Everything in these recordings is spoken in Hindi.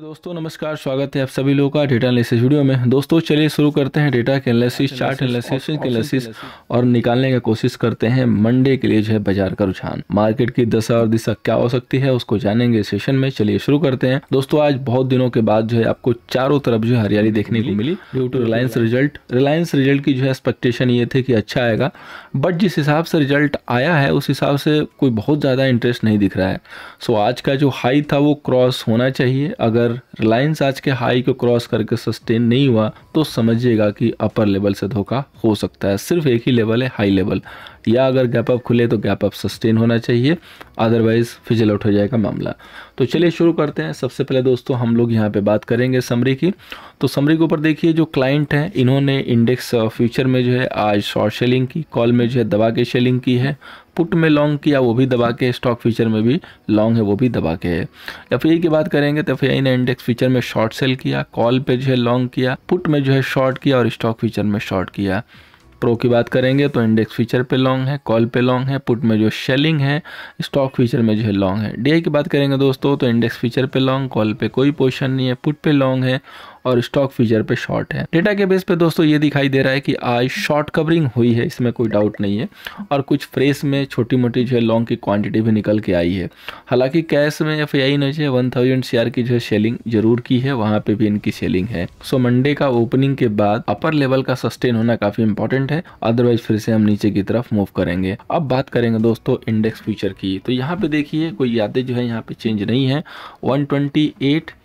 दोस्तों नमस्कार स्वागत है आप सभी लोगों का डेटा एनालिसिस वीडियो में दोस्तों चलिए शुरू करते हैं डेटा के एनालिसिस चार्ट एनालिसिस के एनालिसिस और निकालने की कोशिश करते हैं मंडे के लिए जो है बाजार का रुझान मार्केट की दशा और दिशा क्या हो सकती है उसको जानेंगे सेशन में चलिए शुरू करते हैं दोस्तों आज बहुत दिनों के बाद जो है आपको चारों तरफ जो है हरियाली देखने को मिली due to Reliance result Reliance result की जो है एक्सपेक्टेशन ये थे कि अच्छा आएगा बट जिस हिसाब से रिजल्ट आया है उस हिसाब से कोई बहुत ज़्यादा इंटरेस्ट नहीं दिख रहा है सो आज का जो हाई था वो क्रॉस होना चाहिए अगर अगर रिलायंस आज के हाई को क्रॉस करके सस्टेन नहीं हुआ तो समझिएगा कि अपर लेवल से धोखा हो सकता है सिर्फ एक ही लेवल है हाई लेवल या अगर गैप अप खुले तो गैप अप सस्टेन होना चाहिए अदरवाइज़ फिजल आउट हो जाएगा मामला तो चलिए शुरू करते हैं सबसे पहले दोस्तों हम लोग यहाँ पे बात करेंगे समरी की तो समरी के ऊपर देखिए जो क्लाइंट हैं इन्होंने इंडेक्स फ्यूचर uh, में जो है आज शॉर्ट सेलिंग की कॉल में जो है दबा के सेलिंग की है पुट में लॉन्ग किया वो भी दबा के स्टॉक फ्यूचर में भी लॉन्ग है वो भी दबा के है एफ की बात करेंगे तो एफ ने इंडेक्स फीचर में शॉर्ट सेल किया कॉल पे जो है लॉन्ग किया पुट में जो है शॉर्ट किया और स्टॉक फ्यूचर में शॉर्ट किया प्रो की बात करेंगे तो इंडेक्स फीचर पे लॉन्ग है कॉल पे लॉन्ग है पुट में जो शेलिंग है स्टॉक फीचर में जो है लॉन्ग है डे की बात करेंगे दोस्तों तो इंडेक्स फीचर पे लॉन्ग कॉल पे कोई पोजीशन नहीं है पुट पे लॉन्ग है और स्टॉक फ्यूचर पे शॉर्ट है डेटा के बेस पे दोस्तों ये दिखाई दे रहा है कि आज शॉर्ट कवरिंग हुई है इसमें कोई डाउट नहीं है और कुछ फ्रेश में छोटी मोटी जो है लॉन्ग की क्वांटिटी भी निकल के आई है हालांकि कैश में एफ आई ने जो है वन थाउजेंड सी की जो है सेलिंग जरूर की है वहाँ पे भी इनकी सेलिंग है सो मंडे का ओपनिंग के बाद अपर लेवल का सस्टेन होना काफी इंपॉर्टेंट है अदरवाइज फिर से हम नीचे की तरफ मूव करेंगे अब बात करेंगे दोस्तों इंडेक्स फ्यूचर की तो यहाँ पे देखिए कोई यादें जो है यहाँ पे चेंज नहीं है वन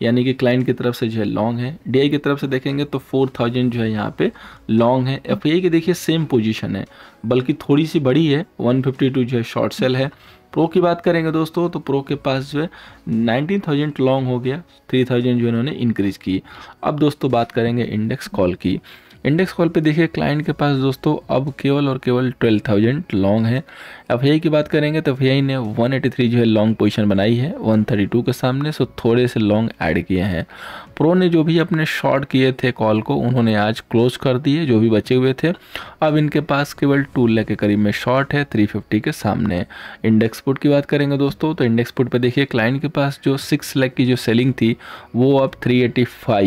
यानी कि क्लाइंट की तरफ से जो है लॉन्ग है डी की तरफ से देखेंगे तो फोर थाउजेंड जो है यहाँ पे लॉन्ग है एफ की देखिए सेम पोजीशन है बल्कि थोड़ी सी बड़ी है 152 जो है शॉर्ट सेल है प्रो की बात करेंगे दोस्तों तो प्रो के पास जो है थाउजेंड लॉन्ग हो गया 3,000 जो इन्होंने इंक्रीज की अब दोस्तों बात करेंगे इंडेक्स कॉल की इंडेक्स कॉल पे देखिए क्लाइंट के पास दोस्तों अब केवल और केवल ट्वेल्व थाउजेंड लॉन्ग है एफ की बात करेंगे तो एफ ने 183 जो है लॉन्ग पोजीशन बनाई है 132 के सामने सो थोड़े से लॉन्ग ऐड किए हैं प्रो ने जो भी अपने शॉर्ट किए थे कॉल को उन्होंने आज क्लोज कर दिए जो भी बचे हुए थे अब इनके पास केवल टू लैख के करीब में शॉर्ट है थ्री के सामने इंडेक्स पुट की बात करेंगे दोस्तों तो इंडेक्स पुट पर देखिए क्लाइंट के पास जो सिक्स लैख की जो सेलिंग थी वो अब थ्री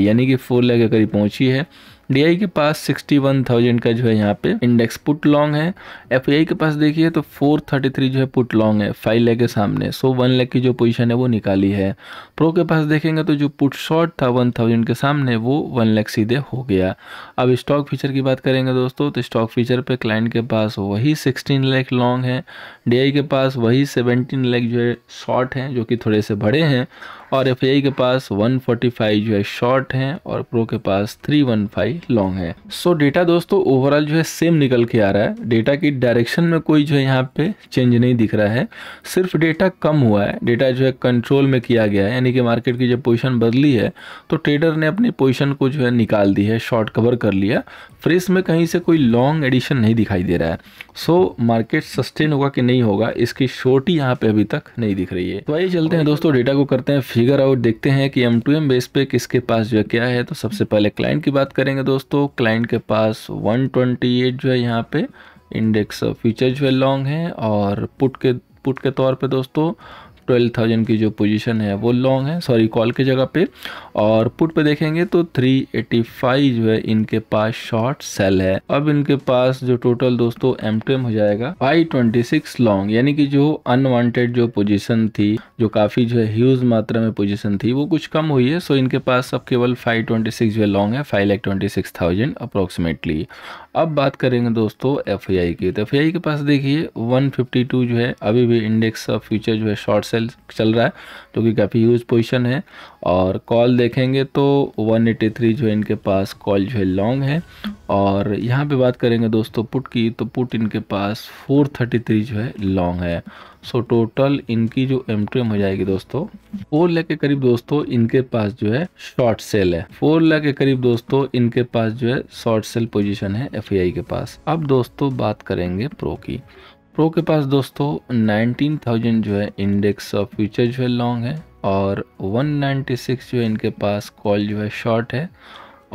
यानी कि फोर लेख के करीब पहुँची है डी के पास 61,000 का जो है यहाँ पे इंडेक्स पुट लॉन्ग है एफ के पास देखिए तो 433 जो है पुट लॉन्ग है फाइव लैख के सामने सो वन लैख की जो पोजीशन है वो निकाली है प्रो के पास देखेंगे तो जो पुट शॉर्ट था वन थाउजेंड के सामने वो वन लैख सीधे हो गया अब स्टॉक फीचर की बात करेंगे दोस्तों तो स्टॉक फीचर पे क्लाइंट के पास वही सिक्सटीन लैख लॉन्ग है डी के पास वही सेवनटीन लैख जो है शॉर्ट हैं जो कि थोड़े से बड़े हैं और एफ के पास 145 जो है शॉर्ट है और प्रो के पास 315 लॉन्ग है सो so, डेटा दोस्तों ओवरऑल जो है सेम निकल के आ रहा है डेटा की डायरेक्शन में कोई जो है यहाँ पे चेंज नहीं दिख रहा है सिर्फ डेटा कम हुआ है डेटा जो है कंट्रोल में किया गया है यानी कि मार्केट की जब पोजिशन बदली है तो ट्रेडर ने अपनी पोजिशन को जो है निकाल दी है शॉर्ट कवर कर लिया फ्रेश में कहीं से कोई लॉन्ग एडिशन नहीं दिखाई दे रहा है सो मार्केट सस्टेन होगा कि नहीं होगा इसकी शोर्ट ही यहाँ पे अभी तक नहीं दिख रही है तो आइए चलते हैं दोस्तों डेटा को करते हैं फिगर आउट देखते हैं कि एम टू एम बेस पे किसके पास जो है क्या है तो सबसे पहले क्लाइंट की बात करेंगे दोस्तों क्लाइंट के पास 128 जो है यहाँ पे इंडेक्स फ्यूचर जो है लॉन्ग है और पुट के पुट के तौर पे दोस्तों ट्वेल्व थाउजेंड की जो पोजीशन है वो लॉन्ग है सॉरी कॉल की जगह पे और पुट पे देखेंगे तो थ्री एटी फाइव जो है इनके पास शॉर्ट सेल है अब इनके पास जो टोटल दोस्तों एम टू एम हो जाएगा फाइव ट्वेंटी सिक्स लॉन्ग यानी कि जो अनवांटेड जो पोजीशन थी जो काफ़ी जो है ह्यूज मात्रा में पोजीशन थी वो कुछ कम हुई है सो इनके पास अब केवल फाइव ट्वेंटी सिक्स जो है लॉन्ग है five lakh twenty six thousand approximately अब बात करेंगे दोस्तों एफ की तो एफ के पास देखिए 152 जो है अभी भी इंडेक्स ऑफ फ्यूचर जो है शॉर्ट सेल चल रहा है जो कि काफ़ी यूज पोजीशन है और कॉल देखेंगे तो 183 जो है इनके पास कॉल जो है लॉन्ग है और यहाँ पे बात करेंगे दोस्तों पुट की तो पुट इनके पास 433 जो है लॉन्ग है सो टोटल इनकी जो एम टू एम हो जाएगी दोस्तों फोर लाख के करीब दोस्तों इनके पास जो है शॉर्ट सेल है फोर लाख के करीब दोस्तों इनके पास जो है शॉर्ट सेल पोजिशन है एफ के पास अब दोस्तों बात करेंगे प्रो की प्रो के पास दोस्तों 19,000 जो है इंडेक्स ऑफ फ्यूचर जो है लॉन्ग है और 196 जो इनके पास कॉल जो है शॉर्ट है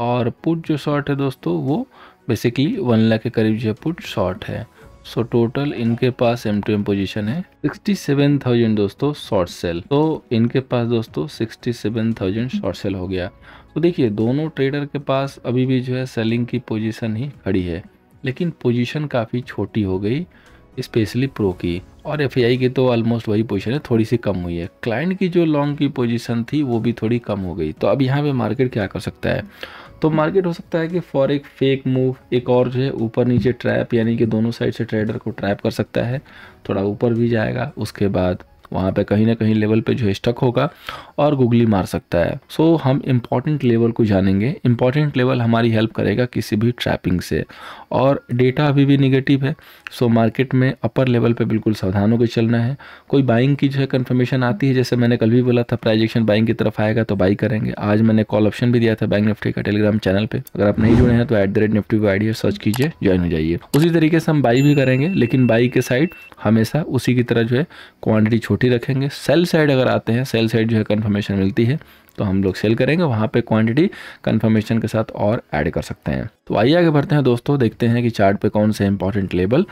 और पुट जो शॉर्ट है दोस्तों वो बेसिकली वन लाख के करीब जो है पुट शॉर्ट है सो so, टोटल इनके पास एम टू एम पोजिशन है 67,000 दोस्तों शॉर्ट सेल तो इनके पास दोस्तों 67,000 सेवन शॉर्ट सेल हो गया तो देखिए दोनों ट्रेडर के पास अभी भी जो है सेलिंग की पोजिशन ही खड़ी है लेकिन पोजिशन काफ़ी छोटी हो गई स्पेशली प्रो की और एफ की तो ऑलमोस्ट वही पोजीशन है थोड़ी सी कम हुई है क्लाइंट की जो लॉन्ग की पोजीशन थी वो भी थोड़ी कम हो गई तो अब यहाँ पे मार्केट क्या कर सकता है तो मार्केट हो सकता है कि फॉर एक फेक मूव एक और जो है ऊपर नीचे ट्रैप यानी कि दोनों साइड से ट्रेडर को ट्रैप कर सकता है थोड़ा ऊपर भी जाएगा उसके बाद वहाँ पे कहीं ना कहीं लेवल पे जो है स्टक होगा और गुगली मार सकता है सो हम इम्पॉर्टेंट लेवल को जानेंगे इम्पॉर्टेंट लेवल हमारी हेल्प करेगा किसी भी ट्रैपिंग से और डेटा अभी भी निगेटिव है सो मार्केट में अपर लेवल पर बिल्कुल सावधान होकर चलना है कोई बाइंग की जो है कन्फर्मेशन आती है जैसे मैंने कल भी बोला था प्राइजेक्शन बाइंग की तरफ आएगा तो बाई करेंगे आज मैंने कॉल ऑप्शन भी दिया था बैंक निफ्टी का टेलीग्राम चैनल पर अगर आप नहीं जुड़े हैं तो एट द रेट निफ्टी को आइडिया सर्च कीजिए ज्वाइन हो जाइए उसी तरीके से हम बाई भी करेंगे लेकिन बाई के साइड हमेशा उसी की तरह जो है क्वांटिटी छोटी रखेंगे सेल साइड अगर आते हैं सेल साइड जो है कन्फर्मेशन मिलती है तो हम लोग सेल करेंगे वहाँ पे क्वांटिटी कन्फर्मेशन के साथ और ऐड कर सकते हैं तो आइए आगे बढ़ते हैं दोस्तों देखते हैं कि चार्ट पे कौन से इंपॉर्टेंट लेवल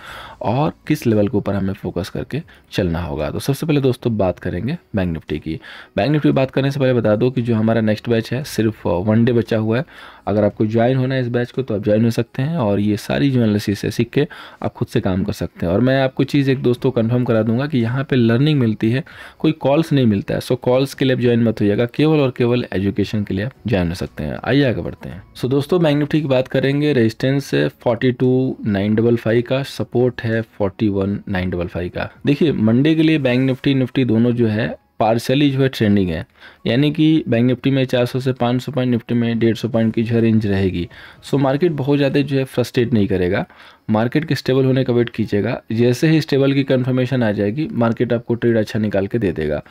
और किस लेवल के ऊपर हमें फोकस करके चलना होगा तो सबसे पहले दोस्तों बात करेंगे बैंक निफ्टी की बैंक निफ्टी बात करने से पहले बता दो कि जो हमारा नेक्स्ट बैच है सिर्फ वन डे बचा हुआ है अगर आपको ज्वाइन होना है इस बैच को तो आप ज्वाइन हो सकते हैं और ये सारी जो है सीख के आप खुद से काम कर सकते हैं और मैं आपको चीज़ एक दोस्तों कन्फर्म करा दूंगा कि यहाँ पर लर्निंग मिलती है कोई कॉल्स नहीं मिलता है सो कॉल्स के लिए ज्वाइन मत होइएगा केवल और केवल एजुकेशन के लिए आप ज्वाइन हो सकते हैं आइए आगे बढ़ते हैं सो दोस्तों बैंक निफ्टी की बात करें करेंगे रेजिस्टेंस है forty two nine double five का सपोर्ट है forty one nine double five का देखिए मंडे के लिए बैंक निफ्टी निफ्टी दोनों जो है पार्सली जो है ट्रेंडिंग है यानी कि बैंक निफ्टी में 400 से 500 पॉइंट निफ्टी में 150 पॉइंट की जो है रेंज रहेगी सो मार्केट बहुत ज़्यादा जो है फ्रस्ट्रेट नहीं करेगा मार्केट के स्टेबल होने का वेट कीजिएगा जैसे ही स्टेबल की कंफर्मेशन आ जाएगी मार्केट आपको ट्रेड अच्छा निकाल के दे देगा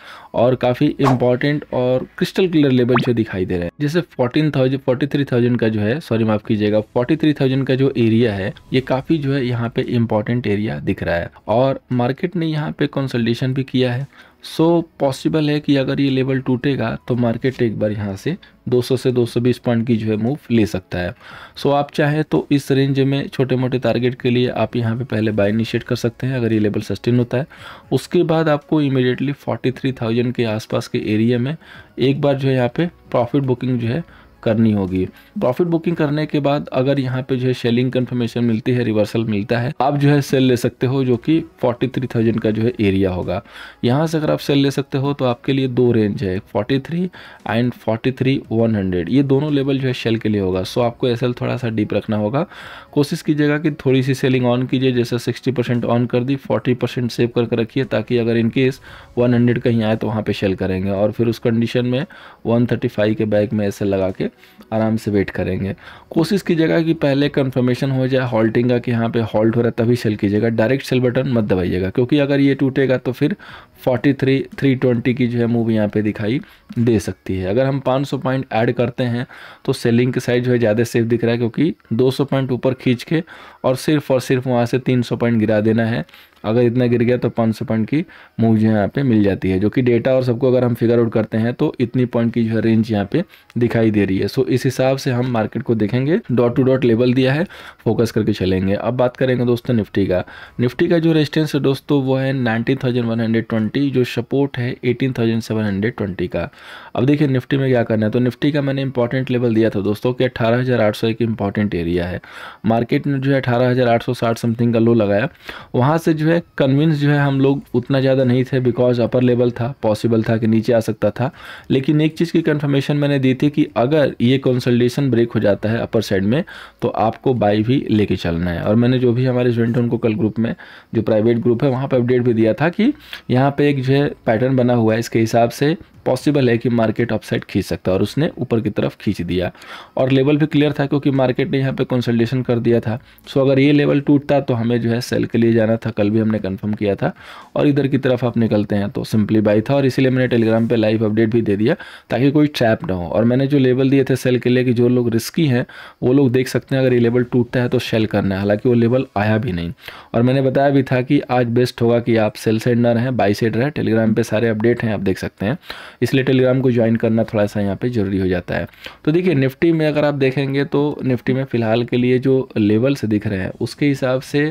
और काफ़ी इंपॉर्टेंट और क्रिस्टल क्लियर लेवल जो दिखाई दे रहे हैं जैसे fourteen thousand forty three thousand का जो है सॉरी माफ कीजिएगा फोर्टी थ्री थाउजेंड का जो एरिया है ये काफ़ी जो है यहाँ पे इम्पॉर्टेंट एरिया दिख रहा है और मार्केट ने यहाँ पे कंसल्टेशन भी किया है सो so, पॉसिबल है कि अगर ये लेवल टूटेगा तो मार्केट एक बार यहाँ से 200 से 220 पॉइंट की जो है मूव ले सकता है सो आप चाहे तो इस रेंज में छोटे मोटे टारगेट के लिए आप यहाँ पे पहले बाय इनिशिएट कर सकते हैं अगर ये लेवल सस्टेन होता है उसके बाद आपको इमिडिएटली 43,000 के आसपास के एरिया में एक बार जो है यहाँ पे प्रॉफिट बुकिंग जो है करनी होगी प्रॉफिट बुकिंग करने के बाद अगर यहाँ पे जो है सेलिंग कंफर्मेशन मिलती है रिवर्सल मिलता है आप जो है सेल ले सकते हो जो कि 43,000 का जो है एरिया होगा यहाँ से अगर आप सेल ले सकते हो तो आपके लिए दो रेंज है 43 एंड 43,100 ये दोनों लेवल जो है सेल के लिए होगा सो आपको एस थोड़ा सा डीप रखना होगा कोशिश कीजिएगा कि थोड़ी सी सेलिंग ऑन कीजिए जैसे सिक्सटी ऑन कर दी फोर्टी सेव करके रखिए ताकि अगर इनकेस वन हंड्रेड कहीं आए तो वहाँ पर सेल करेंगे और फिर उस कंडीशन में वन के बैग में ऐसे लगा के आराम से वेट करेंगे कोशिश कीजिएगा कि पहले कंफर्मेशन हो जाए हॉल्टिंग का कि यहाँ पे हॉल्ट हो रहा है तभी सेल कीजिएगा डायरेक्ट सेल बटन मत दबाइएगा क्योंकि अगर ये टूटेगा तो फिर फोर्टी थ्री थ्री ट्वेंटी की जो है मूव यहाँ पे दिखाई दे सकती है अगर हम 500 पॉइंट ऐड करते हैं तो सेलिंग के साइड जो है ज़्यादा सेफ दिख रहा है क्योंकि 200 पॉइंट ऊपर खींच के और सिर्फ और सिर्फ वहाँ से 300 पॉइंट गिरा देना है अगर इतना गिर गया तो 500 पॉइंट की मूव जो है यहाँ पे मिल जाती है जो कि डेटा और सबको अगर हम फिगर आउट करते हैं तो इतनी पॉइंट की जो है रेंज यहाँ पे दिखाई दे रही है सो इस हिसाब से हम मार्केट को देखेंगे डॉट टू डॉट लेवल दिया है फोकस करके चलेंगे अब बात करेंगे दोस्तों निफ्टी का निफ्टी का जो रेजिस्टेंस है दोस्तों वो है नाइन्टी ट्वेंटी जो सपोर्ट है eighteen thousand seven hundred twenty का अब देखिए निफ्टी में क्या करना है तो निफ्टी का मैंने इंपॉर्टेंट लेवल दिया था दोस्तों कि अठारह हज़ार आठ सौ एक इंपॉर्टेंट एरिया है मार्केट ने जो है अठारह हज़ार आठ सौ साठ समथिंग का लो लगाया वहाँ से जो है कन्विंस जो है हम लोग उतना ज़्यादा नहीं थे बिकॉज अपर लेवल था पॉसिबल था कि नीचे आ सकता था लेकिन एक चीज़ की कन्फर्मेशन मैंने दी थी कि अगर ये कंसल्टेशन ब्रेक हो जाता है अपर साइड में तो आपको बाई भी लेके चलना है और मैंने जो भी हमारे स्टूडेंट उनको कल ग्रुप में जो प्राइवेट ग्रुप है वहाँ पर अपडेट भी दिया था कि यहाँ पे एक जो है पैटर्न बना हुआ है इसके हिसाब से पॉसिबल है कि मार्केट अपसाइड खींच सकता है और उसने ऊपर की तरफ खींच दिया और लेवल भी क्लियर था क्योंकि मार्केट ने यहाँ पे कंसल्टेशन कर दिया था सो अगर ये लेवल टूटता तो हमें जो है सेल के लिए जाना था कल भी हमने कंफर्म किया था और इधर की तरफ आप निकलते हैं तो सिंपली बाई था और इसीलिए मैंने टेलीग्राम पर लाइव अपडेट भी दे दिया ताकि कोई ट्रैप ना हो और मैंने जो लेवल दिए थे सेल के लिए कि जो लोग रिस्की हैं वो लोग देख सकते हैं अगर ये लेवल टूटता है तो सेल करना है हालाँकि वो लेवल आया भी नहीं और मैंने बताया भी था कि आज बेस्ट होगा कि आप सेल सेड ना रहें बाई सेड रहें टेलीग्राम पर सारे अपडेट हैं आप देख सकते हैं इसलिए टेलीग्राम को ज्वाइन करना थोड़ा सा यहाँ पर ज़रूरी हो जाता है तो देखिए निफ्टी में अगर आप देखेंगे तो निफ्टी में फ़िलहाल के लिए जो लेवल्स दिख रहे हैं उसके हिसाब से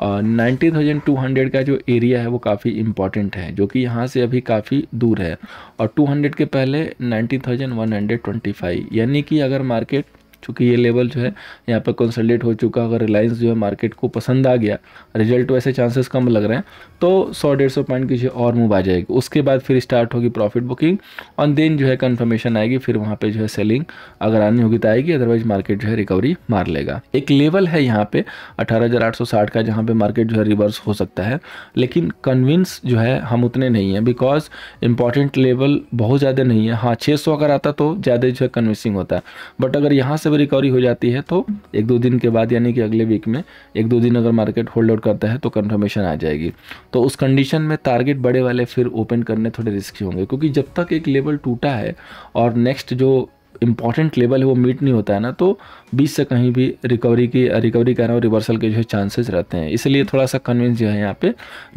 नाइन्टी थाउजेंड टू हंड्रेड का जो एरिया है वो काफ़ी इंपॉर्टेंट है जो कि यहाँ से अभी काफ़ी दूर है और टू हंड्रेड के पहले ninety thousand one hundred twenty five यानी कि अगर मार्केट चूँकि ये लेवल जो है यहाँ पर कंसल्टेट हो चुका अगर रिलायंस जो है मार्केट को पसंद आ गया रिजल्ट वैसे चांसेस कम लग रहे हैं तो सौ डेढ़ सौ पॉइंट की जो और मूव आ जाएगी उसके बाद फिर स्टार्ट होगी प्रॉफिट बुकिंग और देन जो है कन्फर्मेशन आएगी फिर वहाँ पर जो है सेलिंग अगर आनी होगी तो आएगी अदरवाइज मार्केट जो है रिकवरी मार लेगा एक लेवल है यहाँ पे अठारह का जहाँ पर मार्केट जो है रिवर्स हो सकता है लेकिन कन्विंस जो है हम उतने नहीं हैं बिकॉज इंपॉर्टेंट लेवल बहुत ज़्यादा नहीं है हाँ छः अगर आता तो ज़्यादा जो है कन्विंसिंग होता है बट अगर यहाँ से से भी रिकवरी हो जाती है तो एक दो दिन के बाद यानी कि अगले वीक में एक दो दिन अगर मार्केट होल्ड आउट करता है तो कन्फर्मेशन आ जाएगी तो उस कंडीशन में टारगेट बड़े वाले फिर ओपन करने थोड़े रिस्की होंगे क्योंकि जब तक एक लेवल टूटा है और नेक्स्ट जो इंपॉर्टेंट लेवल है वो मीट नहीं होता है ना तो 20 से कहीं भी रिकवरी की रिकवरी का ना रिवर्सल के जो है चांसेस रहते हैं इसलिए थोड़ा सा कन्विंस जो है यहाँ पे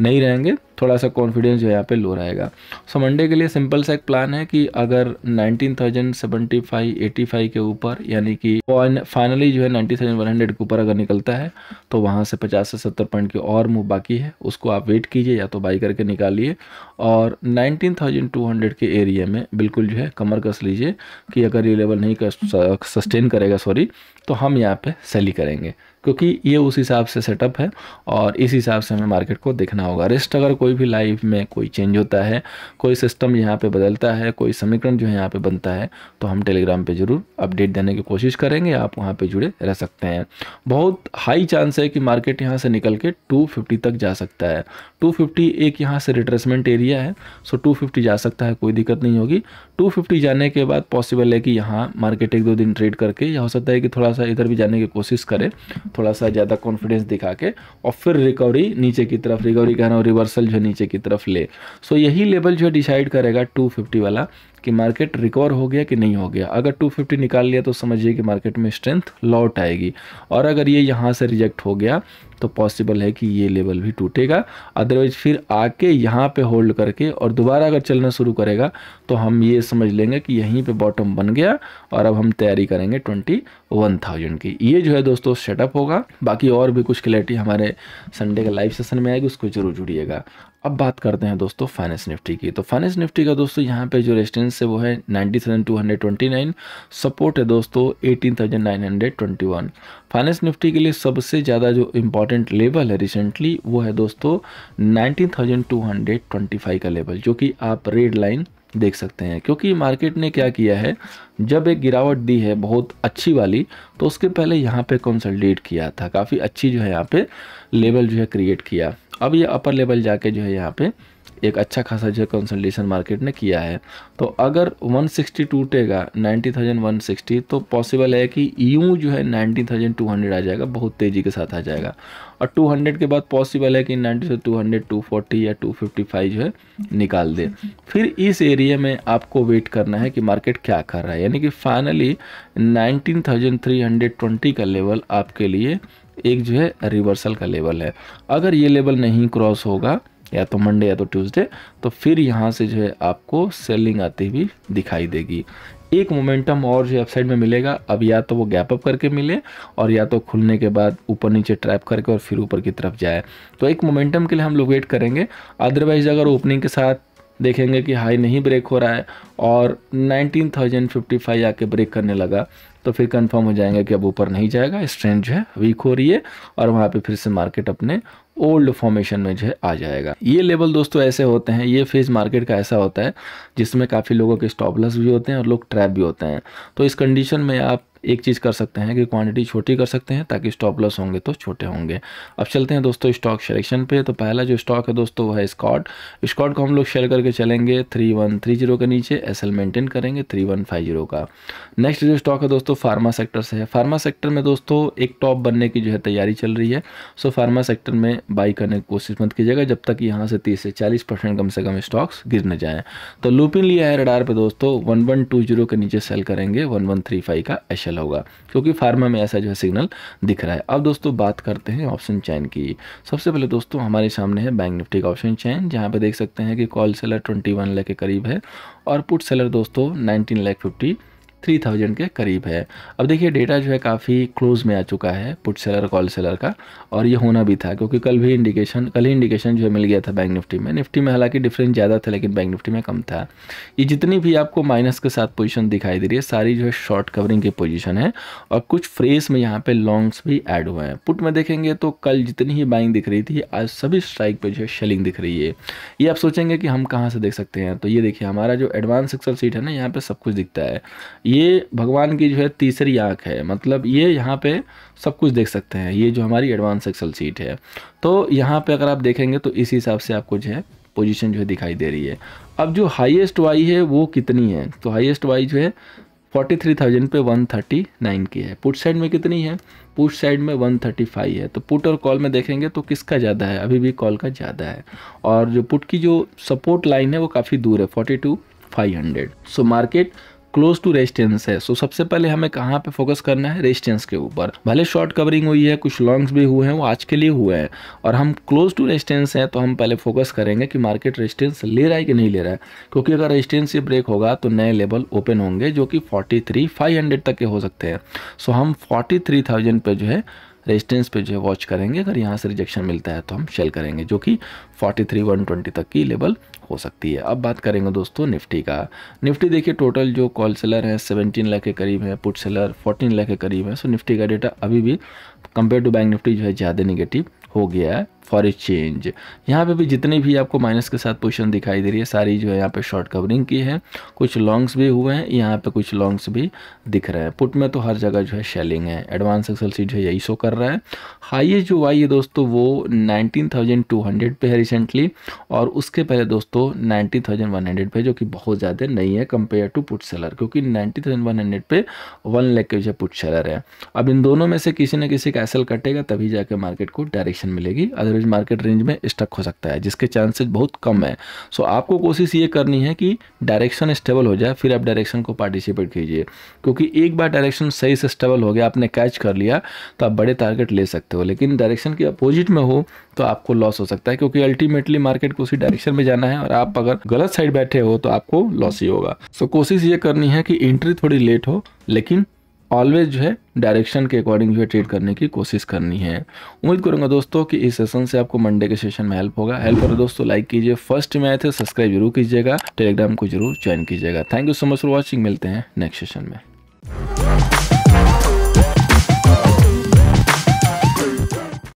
नहीं रहेंगे थोड़ा सा कॉन्फिडेंस जो है यहाँ पे लो रहेगा सो so, मंडे के लिए सिंपल सा एक प्लान है कि अगर nineteen thousand seventy five eighty five के ऊपर यानी कि फाइनली जो है नाइन्टी थाउजेंड वन हंड्रेड के ऊपर अगर निकलता है तो वहाँ से पचास से सत्तर पॉइंट की और मूव बाकी है उसको आप वेट कीजिए या तो बाई करके निकालिए और नाइनटीन थाउजेंड टू हंड्रेड के एरिया में बिल्कुल जो है कमर कस लीजिए कि अगर ये लेवल नहीं सस्टेन करेगा सॉरी तो हम यहाँ पर सेली करेंगे क्योंकि ये उस हिसाब से सेटअप है और इस हिसाब से हमें मार्केट को देखना होगा रिस्ट अगर कोई भी लाइफ में कोई चेंज होता है कोई सिस्टम यहाँ पे बदलता है कोई समीकरण जो है यहाँ पे बनता है तो हम टेलीग्राम पे ज़रूर अपडेट देने की कोशिश करेंगे आप वहाँ पे जुड़े रह सकते हैं बहुत हाई चांस है कि मार्केट यहाँ से निकल के टू तक जा सकता है टू एक यहाँ से रिट्रेसमेंट एरिया है सो टू जा सकता है कोई दिक्कत नहीं होगी टू जाने के बाद पॉसिबल है कि यहाँ मार्केट एक दो दिन ट्रेड करके या हो सकता है कि थोड़ा सा इधर भी जाने की कोशिश करे थोड़ा सा ज़्यादा कॉन्फिडेंस दिखा के और फिर रिकवरी नीचे की तरफ रिकवरी कह रहा रिवर्सल जो है नीचे की तरफ ले सो so, यही लेवल जो है डिसाइड करेगा 250 वाला कि मार्केट रिकवर हो गया कि नहीं हो गया अगर 250 निकाल लिया तो समझिए कि मार्केट में स्ट्रेंथ लौट आएगी और अगर ये यहाँ से रिजेक्ट हो गया तो पॉसिबल है कि ये लेवल भी टूटेगा अदरवाइज फिर आके यहाँ पे होल्ड करके और दोबारा अगर चलना शुरू करेगा तो हम ये समझ लेंगे कि यहीं पे बॉटम बन गया और अब हम तैयारी करेंगे ट्वेंटी वन थाउजेंड की ये जो है दोस्तों सेटअप होगा बाकी और भी कुछ क्लैरिटी हमारे संडे के लाइव सेशन में आएगी उसको जरूर जुड़िएगा अब बात करते हैं दोस्तों फाइनेंस निफ्टी की तो फाइनेंस निफ्टी का दोस्तों यहाँ पे जो रेजिस्टेंस है वो है नाइन सपोर्ट है दोस्तों 18,921 फाइनेंस निफ्टी के लिए सबसे ज़्यादा जो इम्पॉर्टेंट लेवल है रिसेंटली वो है दोस्तों 19,225 का लेवल जो कि आप रेड लाइन देख सकते हैं क्योंकि मार्केट ने क्या किया है जब एक गिरावट दी है बहुत अच्छी वाली तो उसके पहले यहाँ पे कंसल्टेट किया था काफ़ी अच्छी जो है यहाँ पे लेवल जो है क्रिएट किया अब ये अपर लेवल जाके जो है यहाँ पे एक अच्छा खासा जो है कंसल्टेशन मार्केट ने किया है तो अगर 160 टूटेगा 90,160 तो पॉसिबल है कि यूँ जो है 19,200 आ जाएगा बहुत तेज़ी के साथ आ जाएगा और 200 के बाद पॉसिबल है कि 90 से टू 240 या 255 जो है निकाल दे फिर इस एरिया में आपको वेट करना है कि मार्केट क्या कर रहा है यानी कि फाइनली नाइनटीन का लेवल आपके लिए एक जो है रिवर्सल का लेवल है अगर ये लेवल नहीं क्रॉस होगा या तो मंडे या तो ट्यूसडे तो फिर यहाँ से जो है आपको सेलिंग आती हुई दिखाई देगी एक मोमेंटम और जो अपसाइड में मिलेगा अब या तो वो गैप अप करके मिले और या तो खुलने के बाद ऊपर नीचे ट्रैप करके और फिर ऊपर की तरफ जाए तो एक मोमेंटम के लिए हम लोग वेट करेंगे अदरवाइज अगर ओपनिंग के साथ देखेंगे कि हाई नहीं ब्रेक हो रहा है और 19,055 आके ब्रेक करने लगा तो फिर कंफर्म हो जाएंगे कि अब ऊपर नहीं जाएगा स्ट्रेंथ जो है वीक हो रही है और वहाँ पे फिर से मार्केट अपने ओल्ड फॉर्मेशन में जो है आ जाएगा ये लेवल दोस्तों ऐसे होते हैं ये फेज मार्केट का ऐसा होता है जिसमें काफ़ी लोगों के स्टॉपलस भी होते हैं और लोग ट्रैप भी होते हैं तो इस कंडीशन में आप एक चीज़ कर सकते हैं कि क्वांटिटी छोटी कर सकते हैं ताकि स्टॉप लॉस होंगे तो छोटे होंगे अब चलते हैं दोस्तों स्टॉक सेलेक्शन पे तो पहला जो स्टॉक है दोस्तों वह है स्कॉट स्कॉट को हम लोग शेयर करके चलेंगे थ्री वन थ्री जीरो के नीचे एस एल मेंटेन करेंगे थ्री वन फाइव जीरो का नेक्स्ट जो स्टॉक है दोस्तों फार्मा सेक्टर से है फार्मा सेक्टर में दोस्तों एक टॉप बनने की जो है तैयारी चल रही है सो फार्मा सेक्टर में बाई करने की कोशिश मत कीजिएगा जब तक यहाँ से तीस से चालीस परसेंट कम से कम स्टॉक्स गिर न जाए तो लूपिन लिया है रडार पर दोस्तों वन वन टू जीरो के नीचे सेल करेंगे वन वन थ्री फाइव का एस चला होगा क्योंकि फार्मा में ऐसा जो है सिग्नल दिख रहा है अब दोस्तों बात करते हैं ऑप्शन चैन की सबसे पहले दोस्तों हमारे सामने है बैंक निफ्टी का ऑप्शन चैन जहाँ पर देख सकते हैं कि कॉल सेलर ट्वेंटी वन के करीब है और पुट सेलर दोस्तों nineteen lakh fifty three thousand के करीब है अब देखिए डेटा जो है काफ़ी क्लोज में आ चुका है पुट सेलर कॉल सेलर का और ये होना भी था क्योंकि कल भी इंडिकेशन कल ही इंडिकेशन जो है मिल गया था बैंक निफ्टी में निफ्टी में हालांकि डिफरेंस ज़्यादा था लेकिन बैंक निफ्टी में कम था ये जितनी भी आपको माइनस के साथ पोजिशन दिखाई दे रही है सारी जो है शॉर्ट कवरिंग की पोजिशन है और कुछ फ्रेस में यहाँ पर लॉन्ग्स भी एड हुए हैं पुट में देखेंगे तो कल जितनी ही बाइंग दिख रही थी आज सभी स्ट्राइक पर जो है शेलिंग दिख रही है ये आप सोचेंगे कि हम कहाँ से देख सकते हैं तो ये देखिए हमारा जो एडवांस एक्सल सीट है ना यहाँ पर सब कुछ दिखता है ये भगवान की जो है तीसरी आँख है मतलब ये यहाँ पे सब कुछ देख सकते हैं ये जो हमारी एडवांस एक्सल सीट है तो यहाँ पे अगर आप देखेंगे तो इस हिसाब से आपको जो है पोजीशन जो है दिखाई दे रही है अब जो हाईएस्ट वाई है वो कितनी है तो हाईएस्ट वाई जो है फोर्टी थ्री थाउजेंड पे वन थर्टी नाइन की है पुट साइड में कितनी है पुट साइड में वन थर्टी फाइव है तो पुट और कॉल में देखेंगे तो किसका ज़्यादा है अभी भी कॉल का ज़्यादा है और जो पुट की जो सपोर्ट लाइन है वो काफ़ी दूर है forty two five hundred so market close to resistance है सो सबसे पहले हमें कहाँ पे फोकस करना है रेजिस्टेंस के ऊपर भले शॉर्ट कवरिंग हुई है कुछ लॉन्ग्स भी हुए हैं वो आज के लिए हुए हैं और हम क्लोज टू रेजिस्टेंस हैं तो हम पहले फोकस करेंगे कि मार्केट रेजिस्टेंस ले रहा है कि नहीं ले रहा है क्योंकि अगर रेजिस्टेंस ये ब्रेक होगा तो नए लेवल ओपन होंगे जो कि फोर्टी थ्री फाइव हंड्रेड तक के हो सकते हैं सो हम फोर्टी थ्री थाउजेंड पर जो है रेजिस्टेंस पे जो है वॉच करेंगे अगर यहाँ से रिजेक्शन मिलता है तो हम शेल करेंगे जो कि 43,120 तक की लेवल हो सकती है अब बात करेंगे दोस्तों निफ्टी का निफ्टी देखिए टोटल जो कॉल सेलर है सेवनटीन लाख के करीब है पुट सेलर फोर्टीन लाख के करीब है सो निफ्टी का डेटा अभी भी कंपेयर टू बैंक निफ्टी जो है ज़्यादा निगेटिव हो गया है फॉर ए चेंज यहाँ पे भी जितनी भी आपको माइनस के साथ पोजिशन दिखाई दे रही है सारी जो है यहाँ पे शॉर्ट कवरिंग की है कुछ लॉन्ग्स भी हुए हैं यहाँ पे कुछ लॉन्ग्स भी दिख रहे हैं पुट में तो हर जगह जो है शेलिंग है एडवांस एक्सल सीट जो है यही शो कर रहा है हाइएस्ट जो आई है दोस्तों वो नाइनटीन थाउजेंड टू हंड्रेड पे है रिसेंटली और उसके पहले दोस्तों नाइनटी थाउजेंड वन हंड्रेड पे जो कि बहुत ज़्यादा नहीं है कंपेयर टू पुट सेलर क्योंकि नाइनटी थाउजेंड वन हंड्रेड पे वन लेख के जो है पुट सेलर है अब इन दोनों में से किसी न किसी का एसल कटेगा तभी जाके मार्केट को डायरेक्शन मिलेगी अदर एवरेज मार्केट रेंज में स्टक हो सकता है जिसके चांसेस बहुत कम है सो आपको कोशिश ये करनी है कि डायरेक्शन स्टेबल हो जाए फिर आप डायरेक्शन को पार्टिसिपेट कीजिए क्योंकि एक बार डायरेक्शन सही से स्टेबल हो गया आपने कैच कर लिया तो आप बड़े टारगेट ले सकते हो लेकिन डायरेक्शन के अपोजिट में हो तो आपको लॉस हो सकता है क्योंकि अल्टीमेटली मार्केट को उसी डायरेक्शन में जाना है और आप अगर गलत साइड बैठे हो तो आपको लॉस ही होगा सो कोशिश ये करनी है कि एंट्री थोड़ी लेट हो लेकिन ऑलवेज जो है डायरेक्शन के अकॉर्डिंग जो है ट्रेड करने की कोशिश करनी है उम्मीद करूंगा दोस्तों कि इस सेशन से आपको मंडे के सेशन में हेल्प होगा हेल्प करो दोस्तों लाइक कीजिए फर्स्ट में आए थे सब्सक्राइब जरूर कीजिएगा टेलीग्राम को जरूर ज्वाइन कीजिएगा thank you so much for watching मिलते हैं नेक्स्ट सेशन में